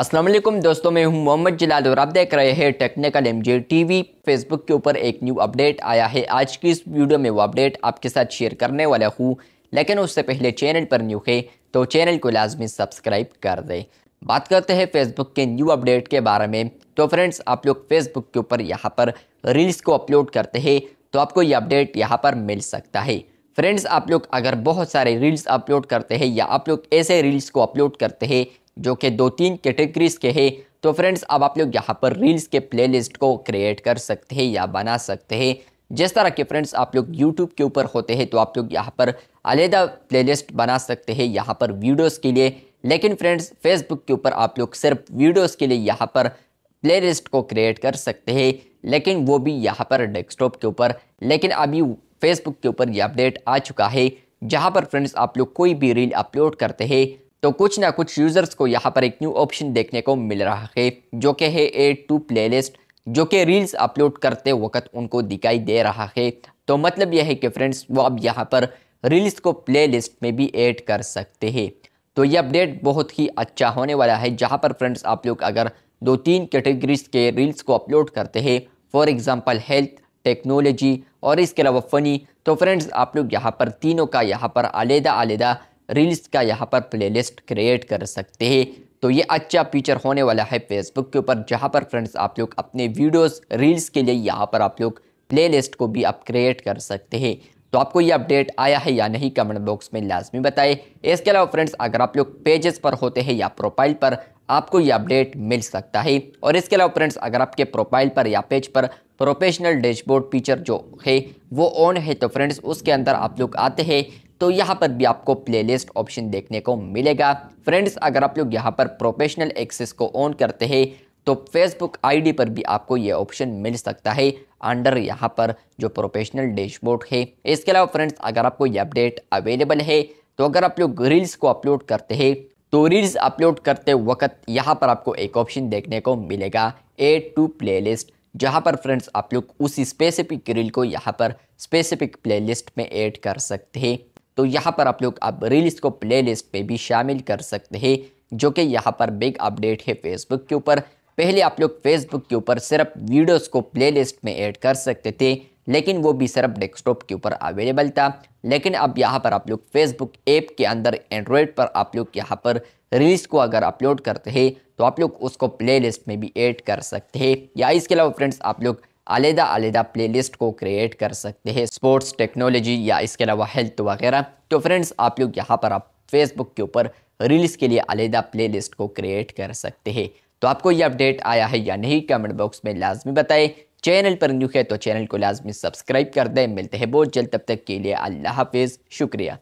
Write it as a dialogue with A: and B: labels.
A: असलम दोस्तों मैं हूं मोहम्मद जलाल और आप देख रहे हैं technical M J T V Facebook के ऊपर एक न्यू अपडेट आया है आज की इस वीडियो में वो अपडेट आपके साथ शेयर करने वाला हूँ लेकिन उससे पहले चैनल पर न्यू है तो चैनल को लाजमी सब्सक्राइब कर दें बात करते हैं फेसबुक के न्यू अपडेट के बारे में तो फ्रेंड्स आप लोग फेसबुक के ऊपर यहाँ पर रील्स को अपलोड करते हैं तो आपको ये अपडेट यहाँ पर मिल सकता है फ्रेंड्स आप लोग अगर बहुत सारे रील्स अपलोड करते हैं या आप लोग ऐसे रील्स को अपलोड करते हैं जो कि दो तीन कैटेगरीज के, हैं तो फ्रेंड्स अब आप लोग यहाँ पर रील्स के प्लेलिस्ट को क्रिएट कर सकते हैं या बना सकते हैं जिस तरह के फ्रेंड्स आप लोग यूट्यूब के ऊपर होते हैं तो आप लोग यहाँ पर अलहदा प्लेलिस्ट बना सकते हैं यहाँ पर वीडियोस के लिए लेकिन फ्रेंड्स फेसबुक के ऊपर आप लोग सिर्फ वीडियोस के लिए यहाँ पर प्लेलिस्ट को क्रिएट कर सकते हैं लेकिन वो भी यहाँ पर डेस्कटॉप के ऊपर लेकिन अभी फेसबुक के ऊपर ये अपडेट आ चुका है जहाँ पर फ्रेंड्स आप लोग कोई भी रील अपलोड करते हैं तो कुछ ना कुछ यूज़र्स को यहाँ पर एक न्यू ऑप्शन देखने को मिल रहा है जो कि है एड टू प्लेलिस्ट जो कि रील्स अपलोड करते वक्त उनको दिखाई दे रहा है तो मतलब यह है कि फ्रेंड्स वो अब यहाँ पर रील्स को प्लेलिस्ट में भी ऐड कर सकते हैं तो ये अपडेट बहुत ही अच्छा होने वाला है जहाँ पर फ्रेंड्स आप लोग अगर दो तीन कैटेगरीज के रील्स को अपलोड करते हैं फॉर एग्ज़ाम्पल हेल्थ टेक्नोलॉजी और इसके अलावा फ़नी तो फ्रेंड्स आप लोग यहाँ पर तीनों का यहाँ पर आलेदा आलेदा रील्स का यहाँ पर प्लेलिस्ट क्रिएट कर सकते हैं तो ये अच्छा फीचर होने वाला है फेसबुक के ऊपर जहाँ पर फ्रेंड्स आप लोग अपने वीडियोस रील्स के लिए यहाँ पर आप लोग प्लेलिस्ट को भी आप क्रिएट कर सकते हैं तो आपको ये अपडेट आया है या नहीं कमेंट बॉक्स में लाजमी बताएं इसके अलावा फ्रेंड्स अगर आप लोग पेजेस पर होते हैं या प्रोफाइल पर आपको ये अपडेट मिल सकता है और इसके अलावा फ्रेंड्स अगर आपके प्रोफाइल पर या पेज पर प्रोफेशनल डैशबोर्ड फीचर जो है वो ऑन है तो फ्रेंड्स उसके अंदर आप लोग आते हैं तो यहाँ पर भी आपको प्लेलिस्ट ऑप्शन देखने को मिलेगा फ्रेंड्स अगर आप लोग यहाँ पर प्रोफेशनल एक्सेस को ऑन करते हैं तो फेसबुक आईडी पर भी आपको ये ऑप्शन मिल सकता है अंडर यहाँ पर जो प्रोफेशनल डैशबोर्ड है इसके अलावा फ्रेंड्स अगर आपको ये अपडेट अवेलेबल है तो अगर आप लोग रील्स को अपलोड करते हैं तो रील्स अपलोड करते वक्त यहाँ पर आपको एक ऑप्शन देखने को मिलेगा ए टू प्लेलिस्ट जहाँ पर फ्रेंड्स आप लोग उसी स्पेसिफिक रील को यहाँ पर स्पेसिफिक प्लेलिस्ट में ऐड कर सकते हैं तो यहाँ पर आप लोग आप रील्स को प्लेलिस्ट पे भी शामिल कर सकते हैं जो कि यहाँ पर बिग अपडेट है फेसबुक के ऊपर पहले आप लोग फेसबुक के ऊपर सिर्फ वीडियोस को प्लेलिस्ट में ऐड कर सकते थे लेकिन वो भी सिर्फ डेस्कटॉप के ऊपर अवेलेबल था लेकिन अब यहाँ पर आप लोग फेसबुक ऐप के अंदर एंड्रॉयड पर आप लोग यहाँ पर रील्स को अगर अपलोड करते हैं तो आप लोग उसको लिस्ट में भी ऐड कर सकते हैं या इसके अलावा फ्रेंड्स आप लोग आलदा प्ले लिस्ट को क्रिएट कर सकते हैं स्पोर्ट्स टेक्नोलॉजी या इसके अलावा हेल्थ वगैरह तो फ्रेंड्स आप लोग यहाँ पर आप फेसबुक के ऊपर रील्स के लिए अलहदा लिस्ट को क्रिएट कर सकते हैं तो आपको ये अपडेट आया है या नहीं कमेंट बॉक्स में लाजमी बताएं चैनल पर न्यू है तो चैनल को लाजमी सब्सक्राइब कर दें मिलते हैं बहुत जल्द तब तक के लिए अल्लाह हाफिज़ शुक्रिया